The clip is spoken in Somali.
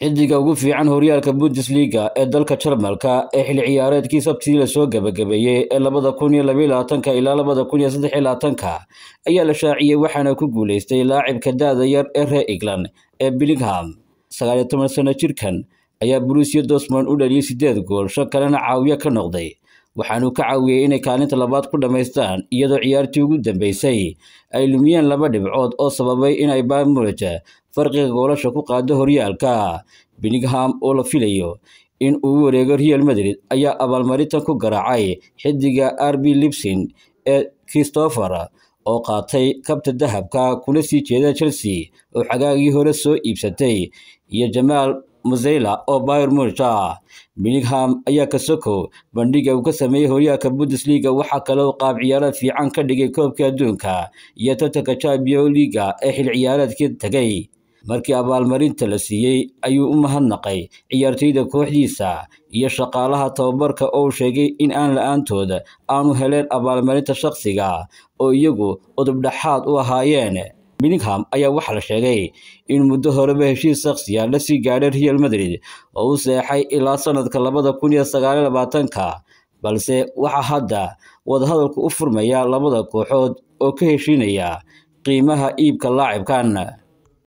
xidiga ugu fiican horyaalka bundesliga ee dalka jarmalka ee xilli ciyaareedkii sabtii lasoo gebagabeeyey ee labada kun iyo labaiyo labaatanka ilaa labada kun iyo saddex iyo labaatanka ayaa la shaaciyey waxaana ku guulaystay laacibka da-da yar ee reer england ee billingham sagaal sagaaliyo toban sano jirkan ayaa brusiya dosmond u dhaliyey siddeed gool shan kalena caawiyo ka noqday waxaanuu ka caawiyey inay kaalinta labaad ku dhammaystaan iyadoo ciyaartii ugu dambeysay ay lumiyeen laba dhibcood oo sababay inay bayern munich farqiga goolasha ku qaado horyaalka binigham oo la filayo in uu wareego real madrid ayaa abaalmarintan ku garaacay xidiga rb libsin ee christopher oo qaatay kabta dahabka kuna sii jeeda chelsea oo xagaagii hore soo iibsatay iyo jamaal Mozilla oo Bayern Munich ah ayaa ka soko bandhiga uu ka sameeyey horyaalka Bundesliga waxaa kaloo qaab ciyaareed fiican ka dhigay koobkii adduunka iyo tartanka Champions liga ee xil ciyaareedkii tagay markii abaalmarinta la siiyey ayuu u mahadnaqay ciyaartoyda kooxdiisa iyo shaqaalaha tababarka oo uu sheegay in aan la-aantooda aanu heleen abaalmarinta shaqsiga ah oo iyagu udub dhexaad u ahaayeen bilingham ayaa waxaa la sheegay in muddo horeba heshiis shakhsiya ah la sii gaadhay real madrid oo u seexay ilaa sannadka labada kun iyo sagaaliyo labaatanka balse waxaa hadda wadahadalku u furmaya labada kooxood oo ka heshiinaya qiimaha iibka laacibkan